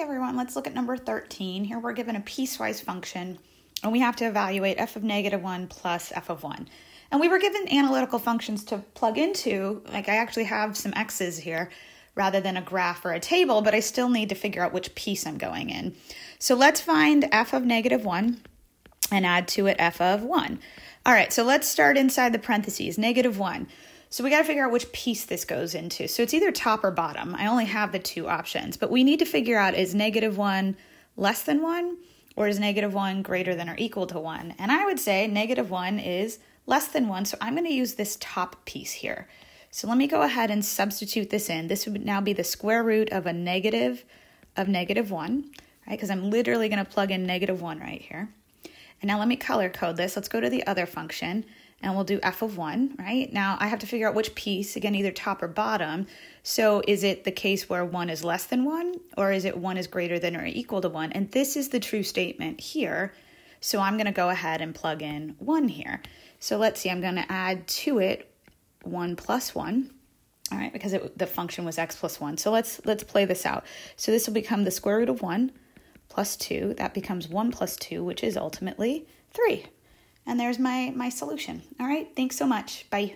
everyone, let's look at number 13. Here we're given a piecewise function and we have to evaluate f of negative 1 plus f of 1. And we were given analytical functions to plug into, like I actually have some x's here rather than a graph or a table, but I still need to figure out which piece I'm going in. So let's find f of negative 1 and add to it f of 1. All right, so let's start inside the parentheses, negative 1. So we got to figure out which piece this goes into. So it's either top or bottom. I only have the two options, but we need to figure out is negative one less than one or is negative one greater than or equal to one? And I would say negative one is less than one. So I'm going to use this top piece here. So let me go ahead and substitute this in. This would now be the square root of a negative of negative one, right? Because I'm literally going to plug in negative one right here. And now let me color code this. Let's go to the other function and we'll do f of 1, right? Now I have to figure out which piece, again, either top or bottom. So is it the case where 1 is less than 1, or is it 1 is greater than or equal to 1? And this is the true statement here. So I'm going to go ahead and plug in 1 here. So let's see, I'm going to add to it 1 plus 1 all right, because it, the function was x plus 1. So let's let's play this out. So this will become the square root of 1 plus 2. That becomes 1 plus 2, which is ultimately 3. And there's my, my solution. All right. Thanks so much. Bye.